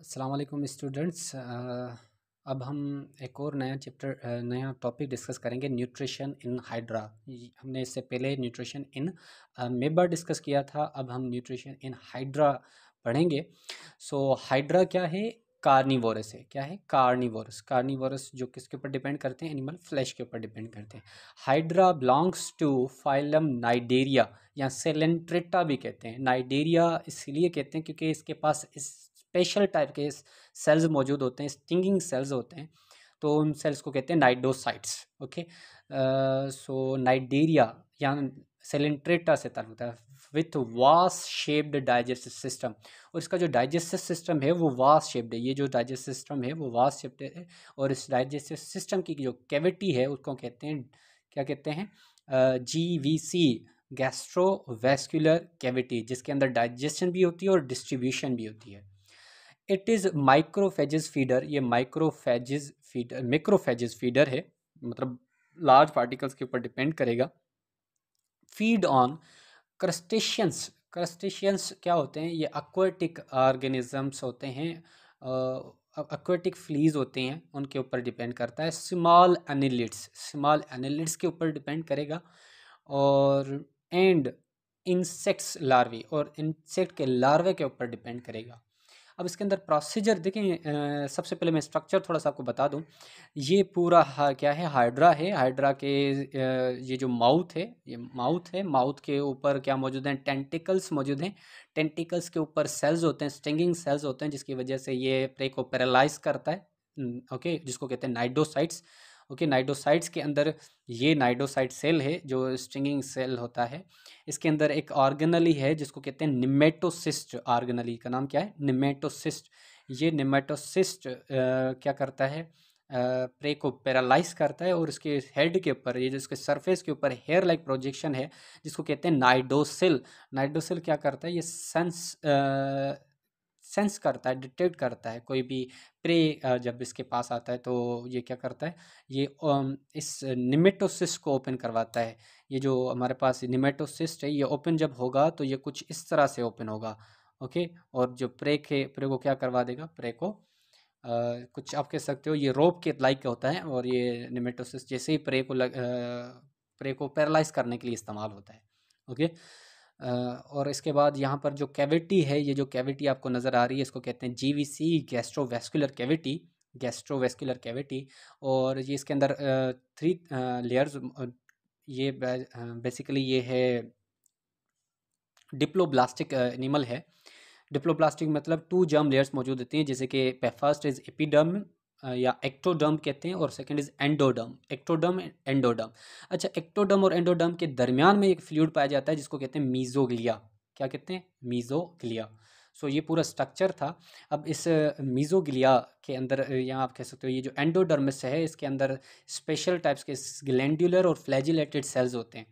असलकुम students uh, अब हम एक और नया चैप्टर uh, नया टॉपिक डिस्कस करेंगे न्यूट्रिशन इन हाइड्रा हमने इससे पहले न्यूट्रिशन इन मेबर डिस्कस किया था अब हम न्यूट्रिशन इन हाइड्रा पढ़ेंगे सो so, हाइड्रा क्या है कार्निवोरस है क्या है कार्निवोरस कार्निवोरस जो किसके ऊपर डिपेंड करते हैं एनिमल फ्लैश के ऊपर डिपेंड करते हैं hydra belongs to phylum cnidaria या सेलेंट्रेटा भी कहते हैं नाइडेरिया इसलिए कहते हैं क्योंकि इसके पास इस स्पेशल टाइप के सेल्स मौजूद होते हैं स्टिंगिंग सेल्स होते हैं तो उन सेल्स को कहते हैं नाइडोसाइट्स ओके सो नाइडेरिया या सेलेंट्रेटा से ताल्लुक है विथ वास शेप्ड डाइजेस्टिव सिस्टम और इसका जो डाइजेस्टिव सिस्टम है वो वास शेप्ड है ये जो डाइजेस्टिव सिस्टम है वो वास शेप्ड है और इस डाइजेस्टिव सिस्टम की जो कैविटी है उसको कहते हैं क्या कहते हैं G V C gastrovascular cavity जिसके अंदर डाइजेशन भी होती है और डिस्ट्रीब्यूशन भी होती है इट इज़ माइक्रोफेजिस फीडर ये माइक्रोफेजिस फीडर माइक्रोफेजिस फीडर है मतलब लार्ज पार्टिकल्स के ऊपर डिपेंड करेगा फीड ऑन क्रस्टेशियंस क्रस्टेशियंस क्या होते हैं ये अक्वेटिक ऑर्गेनिजम्स होते हैं एक्वेटिक फ्लीज होते हैं उनके ऊपर डिपेंड करता है स्मॉल एनिलिड्स स्मॉल एनिलिड्स के ऊपर डिपेंड करेगा और एंड इंसेक्ट्स लार्वे और इंसेक्ट के लार्वे के ऊपर डिपेंड करेगा अब इसके अंदर प्रोसीजर देखें सबसे पहले मैं स्ट्रक्चर थोड़ा सा आपको बता दूं ये पूरा हा, क्या है हाइड्रा है हाइड्रा के ये जो माउथ है ये माउथ है माउथ के ऊपर क्या मौजूद हैं टेंटिकल्स मौजूद हैं टेंटिकल्स के ऊपर सेल्स होते हैं स्टिंगिंग सेल्स होते हैं जिसकी वजह से ये प्रे को पैरालाइज करता है ओके हम्म, जिसको कहते हैं नाइडोसाइट्स ओके नाइडोसाइट्स के अंदर ये नाइडोसाइट सेल है जो स्ट्रिंगिंग सेल होता है इसके अंदर एक ऑर्गेनली है जिसको कहते हैं निमेटोसिस्ट ऑर्गेनली का नाम क्या है निमेटोसिस्ट ये निमेटोसिस्ट क्या करता है प्रे को पैरालाइज करता है और इसके हेड के ऊपर ये जो सरफेस के ऊपर हेयर लाइक प्रोजेक्शन है जिसको कहते हैं नाइडोसिल नाइडोसिल क्या करता है ये सन्स सेंस करता है डिटेक्ट करता है कोई भी प्रे जब इसके पास आता है तो ये क्या करता है ये इस निमेटोसिस को ओपन करवाता है ये जो हमारे पास निमेटोसिस्ट है ये ओपन जब होगा तो ये कुछ इस तरह से ओपन होगा ओके और जो प्रे के प्रे को क्या करवा देगा प्रे को आ, कुछ आप कह सकते हो ये रोप के लाइक होता है और ये निमेटोसिस जैसे ही प्रे को लग, आ, प्रे को पैरालाइज करने के लिए इस्तेमाल होता है ओके और इसके बाद यहाँ पर जो कैविटी है ये जो कैविटी आपको नज़र आ रही है इसको कहते हैं GVC gastrovascular cavity gastrovascular cavity और ये इसके अंदर थ्री लेयर्स ये बेसिकली ये है डिप्लोब्लास्टिक एनिमल है डिप्लोब्लास्टिक मतलब टू जर्म लेयर्स मौजूद होती हैं जैसे कि फर्स्ट इज़ एपिडर्म या एक्टोडर्म कहते हैं और second is endoderm ectoderm endoderm अच्छा एक्टोडर्म और एंडोडर्म के दरमियान में एक फ्लूड पाया जाता है जिसको कहते हैं मीजोग्लिया क्या कहते हैं मीजोग्लिया सो ये पूरा स्ट्रक्चर था अब इस मीजोग्लिया के अंदर यहाँ आप कह सकते हो ये जो एंडोडर्मस है इसके अंदर स्पेशल टाइप्स के ग्लैंडुलर और फ्लैजिलेटेड सेल्स होते हैं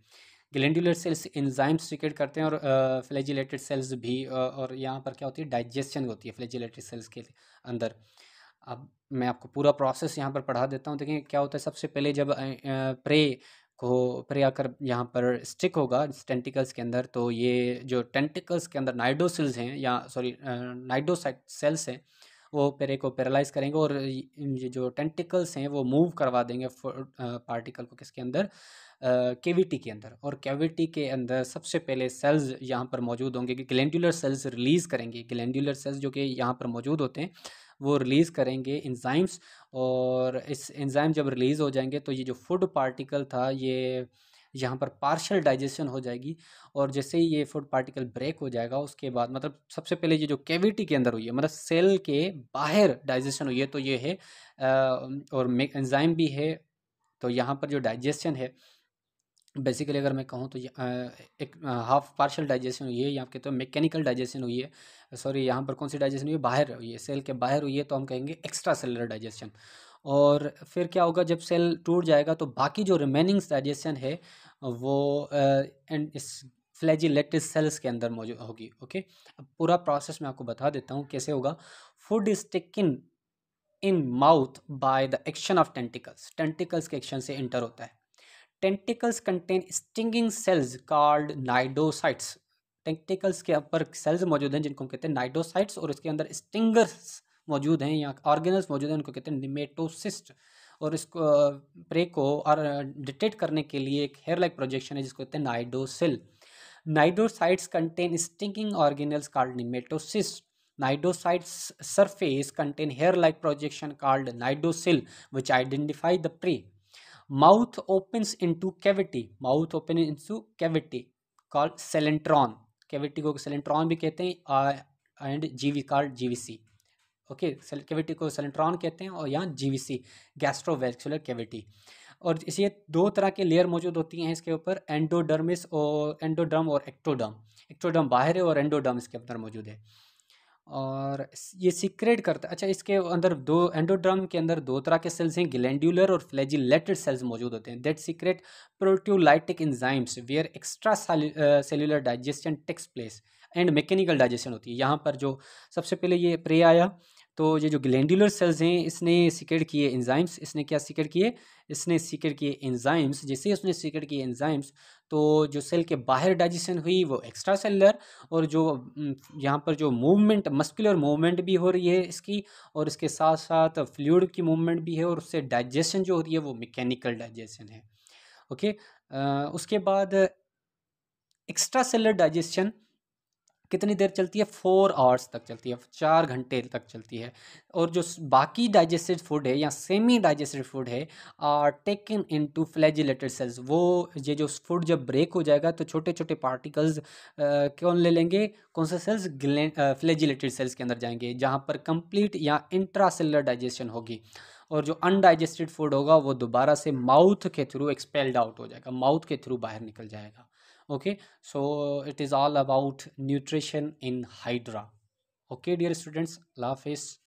ग्लैंडुलर सेल्स इंजाइम्स सिक्रेट करते हैं और फ्लैजिलेटेड सेल्स भी और यहाँ पर क्या होती है डाइजेशन होती है फ्लैजिलेटेड सेल्स के अंदर अब मैं आपको पूरा प्रोसेस यहाँ पर पढ़ा देता हूँ देखिए क्या होता है सबसे पहले जब प्रे को प्रे आकर यहाँ पर स्टिक होगा टेंटिकल्स के अंदर तो ये जो टेंटिकल्स के अंदर नाइडोसिल्स हैं या सॉरी नाइडोसाइट सेल्स हैं वो प्रे को पैरालाइज करेंगे और ये जो टेंटिकल्स हैं वो मूव करवा देंगे पार्टिकल को किसके अंदर केविटी के अंदर और कैविटी के अंदर सबसे पहले सेल्स यहाँ पर मौजूद होंगे कि ग्लैंडुलर सेल्स रिलीज़ करेंगे ग्लैंडुलर सेल्स जो कि यहाँ पर मौजूद होते हैं वो रिलीज़ करेंगे इंजाइम्स और इस इंजाइम जब रिलीज़ हो जाएंगे तो ये जो फूड पार्टिकल था ये यहाँ पर पार्शल डाइजेशन हो जाएगी और जैसे ही ये फूड पार्टिकल ब्रेक हो जाएगा उसके बाद मतलब सबसे पहले ये जो कैविटी के अंदर हुई है मतलब सेल के बाहर डाइजेशन हुई है तो ये है और एंजाइम भी है तो यहाँ पर जो डाइजेशन है बेसिकली अगर मैं कहूँ तो एक हाफ पार्शल डाइजेशन हुई है या कहते हैं तो मैकेनिकल डाइजेशन हुई है सॉरी यहाँ पर कौन सी डाइजेशन हुई है बाहर हुई है सेल के बाहर हुई है तो हम कहेंगे एक्स्ट्रा सेलर डाइजेशन और फिर क्या होगा जब सेल टूट जाएगा तो बाकी जो रिमेनिंग्स डाइजेशन है वो एंड इस फ्लैजिलेटिस सेल्स के अंदर मौजूद होगी ओके अब पूरा प्रोसेस मैं आपको बता देता हूँ कैसे होगा food is taken in mouth by the action of tentacles tentacles के एक्शन से इंटर होता है tentacles contain stinging cells called cnidocytes tentacles के ऊपर सेल्स मौजूद हैं जिनको हम कहते हैं नाइडोसाइट्स और इसके अंदर स्टिंगर्स मौजूद हैं या ऑर्गेनल्स मौजूद हैं उनको कहते हैं निमेटोसिस्ट और इसको प्रे को और डिटेक्ट करने के लिए एक हेयर लाइक प्रोजेक्शन है जिसको कहते हैं cnidocil cnidocytes contain stinging organelles called nematocysts cnidocytes surface contain hair like projection called cnidocil which identify the prey mouth opens into cavity mouth open into cavity called coelenteron cavity को celentron भी कहते हैं and जीवी card GVC okay cavity को सेलेंट्रॉन कहते हैं और यहाँ जीवीसी गैस्ट्रोवेस्कुलर कैविटी और इसलिए दो तरह के लेयर मौजूद होती हैं इसके ऊपर एंडोडर्मिस और एंडोडर्म और एक्टोडर्म एक्टोडर्म बाहर है और एंडोडर्म इसके अंदर मौजूद है और ये सीक्रेट करता है अच्छा इसके अंदर दो एंडोड्रम के अंदर दो तरह के सेल्स हैं ग्लैंडुलर और फ्लैजिलेटेड सेल्स मौजूद होते हैं that secrete proteolytic enzymes where extra cellular digestion takes place and mechanical digestion होती है यहाँ पर जो सबसे पहले ये प्रे आया तो ये जो ग्लैंडुलर सेल्स हैं इसने सिकेड किए एंजाइम्स इसने क्या सिकेड किए इसने सिकेड किए एंजाइम्स जैसे उसने सिकेड किए एंजाइम्स तो जो सेल के बाहर डाइजेशन हुई वो एक्स्ट्रा सेलर और जो यहाँ पर जो मूवमेंट मस्कुलर मूवमेंट भी हो रही है इसकी और इसके साथ साथ फ्लूड की मूवमेंट भी है और उससे डाइजेशन जो हो रही है वो मैकेनिकल डाइजेशन है ओके आ, उसके बाद एक्स्ट्रा सेलर डाइजेशन कितनी देर चलती है फोर आवर्स तक चलती है चार घंटे तक चलती है और जो बाकी डाइजेस्टेड फूड है या सेमी डाइजेस्टेड फूड है are taken into flagellated cells वो ये जो फूड जब ब्रेक हो जाएगा तो छोटे छोटे पार्टिकल्स कौन ले लेंगे कौन से सेल्स फ्लैजिलेटेड सेल्स के अंदर जाएंगे जहाँ पर कंप्लीट या इंट्रासेलर डाइजेशन होगी और जो अनडाइजेस्टेड फूड होगा वो दोबारा से माउथ के थ्रू एक्सपेल्ड आउट हो जाएगा माउथ के थ्रू बाहर निकल जाएगा okay so it is all about nutrition in hydra okay dear students love is